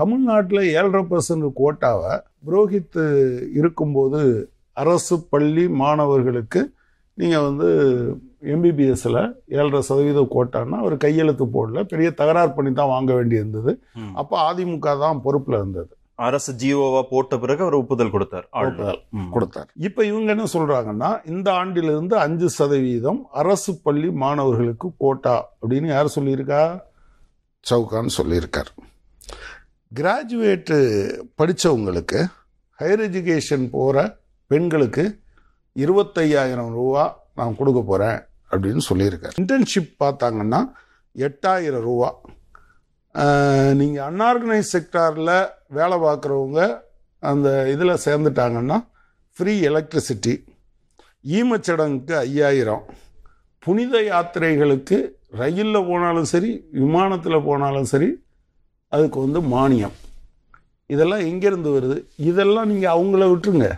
தமிழ்நாட்டில் ஏழரை பர்சன்ட் கோட்டாவை புரோஹித்து இருக்கும்போது அரசு பள்ளி மாணவர்களுக்கு நீங்கள் வந்து எம்பிபிஎஸ்ல ஏழரை சதவீத கோட்டான்னா அவர் கையெழுத்து போடல பெரிய தகராறு பண்ணி தான் வாங்க வேண்டியிருந்தது அப்போ அதிமுக தான் பொறுப்பில் இருந்தது அரசு ஜிஓவா போட்ட பிறகு அவர் ஒப்புதல் கொடுத்தார் ஒப்புதல் கொடுத்தார் இப்போ இவங்க என்ன சொல்றாங்கன்னா இந்த ஆண்டிலிருந்து அஞ்சு சதவீதம் அரசு பள்ளி மாணவர்களுக்கு கோட்டா அப்படின்னு யார் சொல்லியிருக்கா சவுகான் சொல்லியிருக்கார் கிராஜுவேட்டு படித்தவங்களுக்கு ஹையர் எஜுகேஷன் போகிற பெண்களுக்கு இருபத்தையாயிரம் ரூபா நான் கொடுக்க போகிறேன் அப்படின்னு சொல்லியிருக்கேன் இன்டர்ன்ஷிப் பார்த்தாங்கன்னா எட்டாயிரம் ரூபா நீங்கள் அன்ஆர்கனைஸ் செக்டாரில் வேலை பார்க்குறவங்க அந்த இதில் சேர்ந்துட்டாங்கன்னா ஃப்ரீ எலக்ட்ரிசிட்டி ஈமச்சடங்குக்கு ஐயாயிரம் புனித யாத்திரைகளுக்கு ரயிலில் போனாலும் சரி விமானத்தில் போனாலும் சரி அதுக்கு வந்து மானியம் இதெல்லாம் எங்கேருந்து வருது இதெல்லாம் நீங்கள் அவங்கள விட்டுருங்க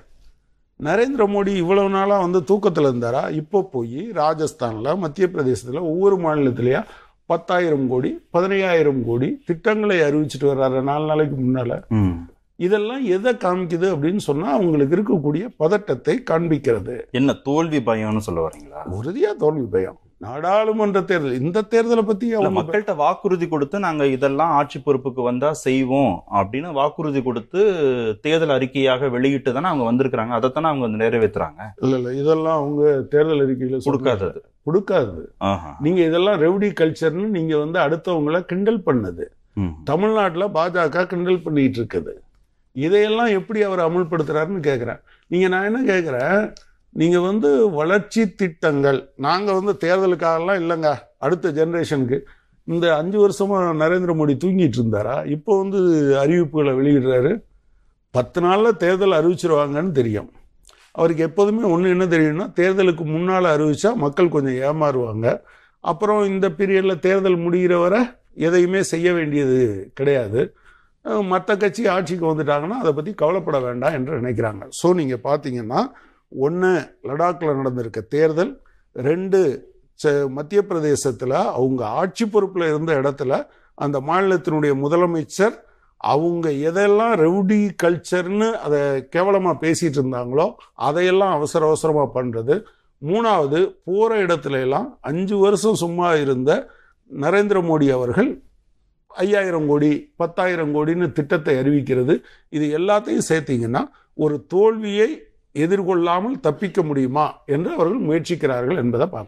நரேந்திர மோடி இவ்வளவு நாளாக வந்து தூக்கத்தில் இருந்தாரா இப்போ போய் ராஜஸ்தானில் மத்திய பிரதேசத்தில் ஒவ்வொரு மாநிலத்திலேயா பத்தாயிரம் கோடி பதினையாயிரம் கோடி திட்டங்களை அறிவிச்சிட்டு வர்றாரு நாலு நாளைக்கு முன்னால் இதெல்லாம் எதை காமிக்குது அப்படின்னு சொன்னால் அவங்களுக்கு இருக்கக்கூடிய பதட்டத்தை காண்பிக்கிறது என்ன தோல்வி பயம்னு சொல்ல வரீங்களா உறுதியாக தோல்வி பயம் நாடாளுமன்ற தேர்தல் இந்த தேர்தலை பத்தி மக்கள்கிட்ட வாக்குறுதி கொடுத்து நாங்க இதெல்லாம் ஆட்சி பொறுப்புக்கு வந்தா செய்வோம் அப்படின்னு வாக்குறுதி கொடுத்து தேர்தல் அறிக்கையாக வெளியிட்டு தானே அவங்க வந்திருக்கிறாங்க அதைத்தானே அவங்க நிறைவேற்றுறாங்க இல்ல இல்ல இதெல்லாம் அவங்க தேர்தல் அறிக்கையில கொடுக்காதது கொடுக்காது நீங்க இதெல்லாம் ரெவடி கல்ச்சர்னு நீங்க வந்து அடுத்தவங்கள கிண்டல் பண்ணது தமிழ்நாட்டில் பாஜக கிண்டல் பண்ணிட்டு இருக்குது இதையெல்லாம் எப்படி அவர் அமல்படுத்துறாருன்னு கேட்குறேன் நீங்க நான் என்ன கேட்குறேன் நீங்கள் வந்து வளர்ச்சி திட்டங்கள் நாங்கள் வந்து தேர்தலுக்காகலாம் இல்லைங்க அடுத்த ஜென்ரேஷனுக்கு இந்த அஞ்சு வருஷமாக நரேந்திர மோடி தூங்கிட்டு இருந்தாரா இப்போ வந்து அறிவிப்புகளை வெளியிடுறாரு பத்து நாளில் தேர்தல் அறிவிச்சிருவாங்கன்னு தெரியும் அவருக்கு எப்போதுமே ஒன்று என்ன தெரியும்னா தேர்தலுக்கு முன்னால் அறிவித்தா மக்கள் கொஞ்சம் ஏமாறுவாங்க அப்புறம் இந்த பீரியடில் தேர்தல் முடிகிற வரை எதையுமே செய்ய வேண்டியது கிடையாது மற்ற கட்சி ஆட்சிக்கு வந்துட்டாங்கன்னா அதை பற்றி கவலைப்பட வேண்டாம் என்று நினைக்கிறாங்க ஸோ நீங்கள் பார்த்தீங்கன்னா ஒன்று லடாக்கில் நடந்திருக்க தேர்தல் ரெண்டு மத்திய பிரதேசத்தில் அவங்க ஆட்சி பொறுப்பில் இருந்த இடத்துல அந்த மாநிலத்தினுடைய முதலமைச்சர் அவங்க எதெல்லாம் ரெவுடி கல்ச்சர்னு அதை கேவலமாக பேசிகிட்டு இருந்தாங்களோ அதையெல்லாம் அவசர அவசரமாக பண்ணுறது மூணாவது போகிற இடத்துல எல்லாம் அஞ்சு வருஷம் சும்மா இருந்த நரேந்திர மோடி அவர்கள் ஐயாயிரம் கோடி பத்தாயிரம் கோடின்னு திட்டத்தை அறிவிக்கிறது இது எல்லாத்தையும் சேர்த்திங்கன்னா ஒரு தோல்வியை எதிர்கொள்ளாமல் தப்பிக்க முடியுமா என்று அவர்கள் முயற்சிக்கிறார்கள் என்பதை பார்ப்போம்